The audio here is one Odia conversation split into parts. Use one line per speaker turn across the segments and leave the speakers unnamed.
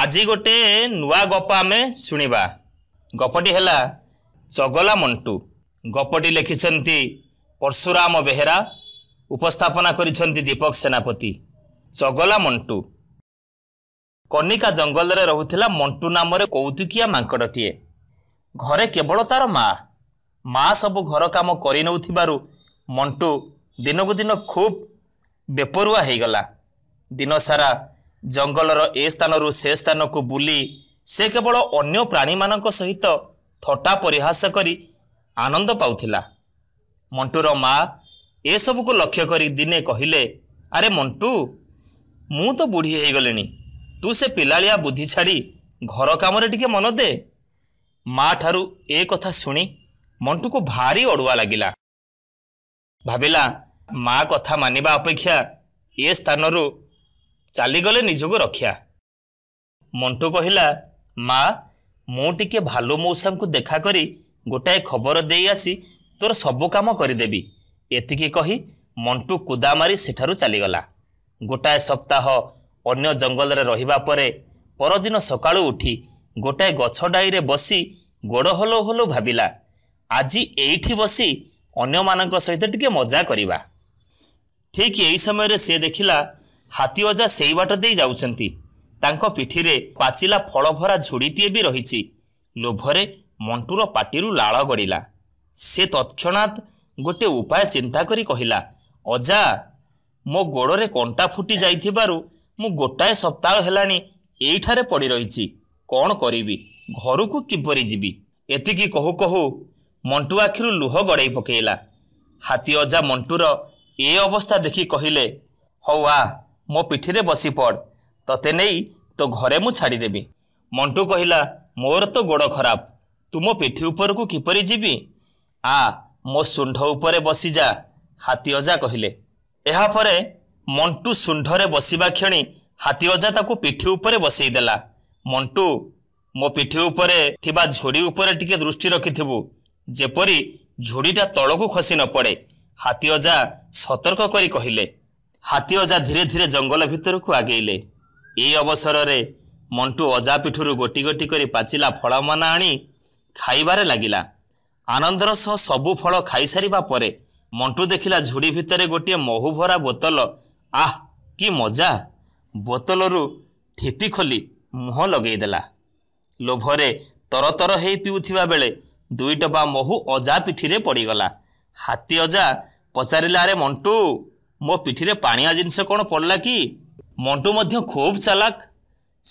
ଆଜି ଗୋଟେ ନୂଆ ଗପ ଆମେ ଶୁଣିବା ଗପଟି ହେଲା ଚଗଲା ମଣ୍ଟୁ ଗପଟି ଲେଖିଛନ୍ତି ପର୍ଶୁରାମ ବେହେରା ଉପସ୍ଥାପନା କରିଛନ୍ତି ଦୀପକ ସେନାପତି ଚଗଲା ମଣ୍ଟୁ କନିକା ଜଙ୍ଗଲରେ ରହୁଥିଲା ମଣ୍ଟୁ ନାମରେ କୌତୁକିଆ ମାଙ୍କଡ଼ଟିଏ ଘରେ କେବଳ ତାର ମା ମା ସବୁ ଘର କାମ କରିନେଉଥିବାରୁ ମଣ୍ଟୁ ଦିନକୁ ଦିନ ଖୁବ୍ ବେପରୁଆ ହେଇଗଲା ଦିନସାରା ଜଙ୍ଗଲର ଏ ସ୍ଥାନରୁ ସେ ସ୍ଥାନକୁ ବୁଲି ସେ କେବଳ ଅନ୍ୟ ପ୍ରାଣୀମାନଙ୍କ ସହିତ ଥଟା ପରିହାସ କରି ଆନନ୍ଦ ପାଉଥିଲା ମଣ୍ଟୁର ମା ଏସବୁକୁ ଲକ୍ଷ୍ୟ କରି ଦିନେ କହିଲେ ଆରେ ମଣ୍ଟୁ ମୁଁ ତ ବୁଢ଼ୀ ହେଇଗଲିଣି ତୁ ସେ ପିଲାଳିଆ ବୁଦ୍ଧି ଛାଡ଼ି ଘର କାମରେ ଟିକେ ମନ ଦେ ମା ଠାରୁ ଏ କଥା ଶୁଣି ମଣ୍ଟୁକୁ ଭାରି ଅଡ଼ୁଆ ଲାଗିଲା ଭାବିଲା ମା କଥା ମାନିବା ଅପେକ୍ଷା ଏ ସ୍ଥାନରୁ ଚାଲିଗଲେ ନିଜକୁ ରକ୍ଷା ମଣ୍ଟୁ କହିଲା ମା ମୁଁ ଟିକିଏ ଭାଲୁ ମଉସାଙ୍କୁ ଦେଖା କରି ଗୋଟାଏ ଖବର ଦେଇ ଆସି ତୋର ସବୁ କାମ କରିଦେବି ଏତିକି କହି ମଣ୍ଟୁ କୁଦା ମାରି ସେଠାରୁ ଚାଲିଗଲା ଗୋଟାଏ ସପ୍ତାହ ଅନ୍ୟ ଜଙ୍ଗଲରେ ରହିବା ପରେ ପରଦିନ ସକାଳୁ ଉଠି ଗୋଟାଏ ଗଛ ଡାଇରେ ବସି ଗୋଡ଼ ହଲୋ ହଲୋ ଭାବିଲା ଆଜି ଏଇଠି ବସି ଅନ୍ୟମାନଙ୍କ ସହିତ ଟିକିଏ ମଜା କରିବା ଠିକ୍ ଏହି ସମୟରେ ସେ ଦେଖିଲା ହାତୀ ଅଜା ସେଇ ବାଟ ଦେଇ ଯାଉଛନ୍ତି ତାଙ୍କ ପିଠିରେ ପାଚିଲା ଫଳଭରା ଝୁଡ଼ିଟିଏ ବି ରହିଛି ଲୋଭରେ ମଣ୍ଟୁର ପାଟିରୁ ଲାଳ ଗଡ଼ିଲା ସେ ତତ୍କ୍ଷଣାତ୍ ଗୋଟିଏ ଉପାୟ ଚିନ୍ତା କରି କହିଲା ଅଜା ମୋ ଗୋଡ଼ରେ କଣ୍ଟା ଫୁଟି ଯାଇଥିବାରୁ ମୁଁ ଗୋଟାଏ ସପ୍ତାହ ହେଲାଣି ଏଇଠାରେ ପଡ଼ି ରହିଛି କ'ଣ କରିବି ଘରକୁ କିପରି ଯିବି ଏତିକି କହୁ କହୁ ମଣ୍ଟୁ ଆଖିରୁ ଲୁହ ଗଡ଼େଇ ପକାଇଲା ହାତୀ ଅଜା ମଣ୍ଟୁର ଏ ଅବସ୍ଥା ଦେଖି କହିଲେ ହଉ ଆ ମୋ ପିଠିରେ ବସି ପଡ଼ ତତେ ନେଇ ତୋ ଘରେ ମୁଁ ଛାଡ଼ିଦେବି ମଣ୍ଟୁ କହିଲା ମୋର ତ ଗୋଡ଼ ଖରାପ ତୁ ମୋ ପିଠି ଉପରକୁ କିପରି ଯିବି ଆ ମୋ ଶୁଣ୍ଢ ଉପରେ ବସିଯା ହାତୀ ଅଜା କହିଲେ ଏହାପରେ ମଣ୍ଟୁ ଶୁଣ୍ଢରେ ବସିବା କ୍ଷଣି ହାତୀ ଅଜା ତାକୁ ପିଠି ଉପରେ ଦେଲା ମଣ୍ଟୁ ମୋ ପିଠି ଉପରେ ଥିବା ଝୁଡ଼ି ଉପରେ ଟିକେ ଦୃଷ୍ଟି ରଖିଥିବୁ ଯେପରି ଝୁଡ଼ିଟା ତଳକୁ ଖସି ନ ପଡ଼େ ହାତୀ ଅଜା ସତର୍କ କରି କହିଲେ ହାତୀ ଅଜା ଧୀରେ ଧୀରେ ଜଙ୍ଗଲ ଭିତରକୁ ଆଗେଇଲେ ଏହି ଅବସରରେ ମଣ୍ଟୁ ଅଜା ପିଠୁରୁ ଗୋଟି ଗୋଟି କରି ପାଚିଲା ଫଳମାନ ଆଣି ଖାଇବାରେ ଲାଗିଲା ଆନନ୍ଦର ସହ ସବୁ ଫଳ ଖାଇସାରିବା ପରେ ମଣ୍ଟୁ ଦେଖିଲା ଝୁଡ଼ି ଭିତରେ ଗୋଟିଏ ମହୁଭରା ବୋତଲ ଆହ କି ମଜା ବୋତଲରୁ ଠିପି ଖୋଲି ମୁହଁ ଲଗେଇଦେଲା ଲୋଭରେ ତରତର ହେଇ ପିଉଥିବା ବେଳେ ଦୁଇଟବା ମହୁ ଅଜା ପିଠିରେ ପଡ଼ିଗଲା ହାତୀ ଅଜା ପଚାରିଲା ଆରେ ମଣ୍ଟୁ ମୋ ପିଠିରେ ପାଣିଆ ଜିନିଷ କ'ଣ ପଡ଼ିଲା କି ମଣ୍ଟୁ ମଧ୍ୟ ଖୁବ୍ ଚାଲାକ୍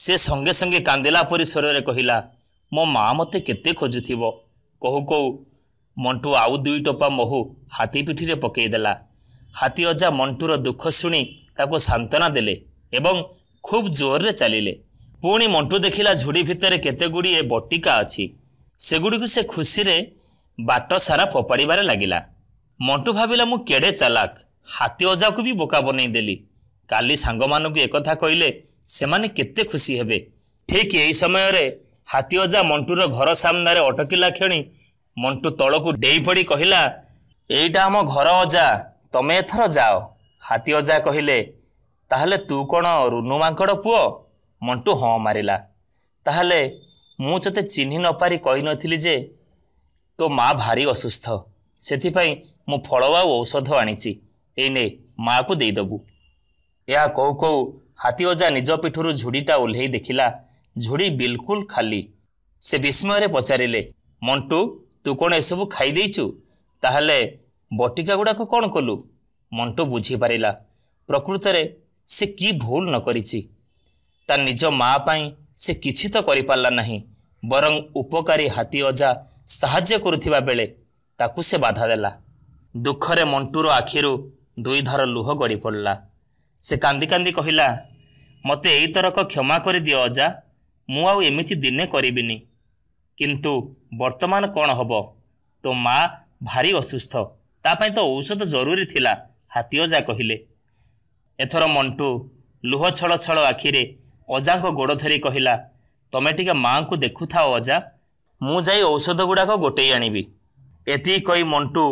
ସେ ସଙ୍ଗେ ସଙ୍ଗେ କାନ୍ଦିଲା ପରି ସ୍ୱରରେ କହିଲା ମୋ ମା ମୋତେ କେତେ ଖୋଜୁଥିବ କହୁ କହୁ ମଣ୍ଟୁ ଆଉ ଦୁଇ ଟୋପା ମହୁ ହାତୀ ପିଠିରେ ପକାଇଦେଲା ହାତୀ ଅଜା ମଣ୍ଟୁର ଦୁଃଖ ଶୁଣି ତାକୁ ସାନ୍ତ୍ୱନା ଦେଲେ ଏବଂ ଖୁବ୍ ଜୋରରେ ଚାଲିଲେ ପୁଣି ମଣ୍ଟୁ ଦେଖିଲା ଝୁଡ଼ି ଭିତରେ କେତେଗୁଡ଼ିଏ ବଟିକା ଅଛି ସେଗୁଡ଼ିକୁ ସେ ଖୁସିରେ ବାଟ ସାରା ଫୋପାଡ଼ିବାରେ ଲାଗିଲା ମଣ୍ଟୁ ଭାବିଲା ମୁଁ କେଡ଼େ ଚାଲାକ୍ ହାତୀ ଅଜାକୁ ବି ବୋକା ବନେଇ ଦେଲି କାଲି ସାଙ୍ଗମାନଙ୍କୁ ଏକଥା କହିଲେ ସେମାନେ କେତେ ଖୁସି ହେବେ ଠିକ୍ ଏହି ସମୟରେ ହାତୀ ଅଜା ମଣ୍ଟୁର ଘର ସାମ୍ନାରେ ଅଟକିଲା କ୍ଷଣି ମଣ୍ଟୁ ତଳକୁ ଡେଇଁ ପଡ଼ି କହିଲା ଏଇଟା ଆମ ଘର ଅଜା ତମେ ଏଥର ଯାଅ ହାତୀ ଅଜା କହିଲେ ତାହେଲେ ତୁ କ'ଣ ରୁନୁ ମାଙ୍କଡ଼ ପୁଅ ମଣ୍ଟୁ ହଁ ମାରିଲା ତାହେଲେ ମୁଁ ତୋତେ ଚିହ୍ନି ନ ପାରି କହି ନଥିଲି ଯେ ତୋ ମା ଭାରି ଅସୁସ୍ଥ ସେଥିପାଇଁ ମୁଁ ଫଳ ଆଉ ଔଷଧ ଆଣିଛି ଏଇ ନେ ମାଆକୁ ଦେଇଦେବୁ ଏହା କହୁ କହୁ ହାତୀ ଅଜା ନିଜ ପିଠରୁ ଝୁଡ଼ିଟା ଓହ୍ଲାଇ ଦେଖିଲା ଝୁଡ଼ି ବିଲକୁଲ ଖାଲି ସେ ବିସ୍ମୟରେ ପଚାରିଲେ ମଣ୍ଟୁ ତୁ କ'ଣ ଏସବୁ ଖାଇଦେଇଛୁ ତାହେଲେ ବଟିକା ଗୁଡ଼ାକ କ'ଣ କଲୁ ମଣ୍ଟୁ ବୁଝିପାରିଲା ପ୍ରକୃତରେ ସେ କି ଭୁଲ ନ କରିଛି ତା ନିଜ ମା ପାଇଁ ସେ କିଛି ତ କରିପାରିଲା ନାହିଁ ବରଂ ଉପକାରୀ ହାତୀ ଅଜା ସାହାଯ୍ୟ କରୁଥିବା ବେଳେ ତାକୁ ସେ ବାଧା ଦେଲା ଦୁଃଖରେ ମଣ୍ଟୁର ଆଖିରୁ ଦୁଇଧର ଲୁହ ଗଡ଼ି ପଡ଼ିଲା ସେ କାନ୍ଦି କାନ୍ଦି କହିଲା ମୋତେ ଏଇ ତରକ କ୍ଷମା କରିଦିଅ ଅଜା ମୁଁ ଆଉ ଏମିତି ଦିନେ କରିବିନି କିନ୍ତୁ ବର୍ତ୍ତମାନ କ'ଣ ହେବ ତୋ ମା ଭାରି ଅସୁସ୍ଥ ତା ପାଇଁ ତ ଔଷଧ ଜରୁରୀ ଥିଲା ହାତୀ ଅଜା କହିଲେ ଏଥର ମଣ୍ଟୁ ଲୁହ ଛଳ ଛଳ ଆଖିରେ ଅଜାଙ୍କ ଗୋଡ଼ ଧରି କହିଲା ତମେ ଟିକେ ମା'ଙ୍କୁ ଦେଖୁଥାଅ ଅଜା ମୁଁ ଯାଇ ଔଷଧ ଗୁଡ଼ାକ ଗୋଟେଇ ଆଣିବି ଏତିକି କହି ମଣ୍ଟୁ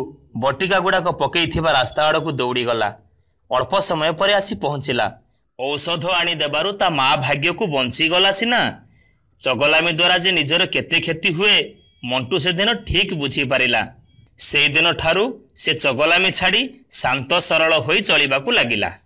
ବଟିକା ଗୁଡ଼ାକ ପକେଇଥିବା ରାସ୍ତା ଆଡ଼କୁ ଦୌଡ଼ିଗଲା ଅଳ୍ପ ସମୟ ପରେ ଆସି ପହଞ୍ଚିଲା ଔଷଧ ଆଣିଦେବାରୁ ତା ମା ଭାଗ୍ୟକୁ ବଞ୍ଚିଗଲା ସିନା ଚଗଲାମି ଦ୍ୱାରା ଯେ ନିଜର କେତେ କ୍ଷତି ହୁଏ ମଣ୍ଟୁ ସେଦିନ ଠିକ୍ ବୁଝିପାରିଲା ସେଇଦିନଠାରୁ ସେ ଚଗଲାମି ଛାଡ଼ି ଶାନ୍ତ ସରଳ ହୋଇ ଚଳିବାକୁ ଲାଗିଲା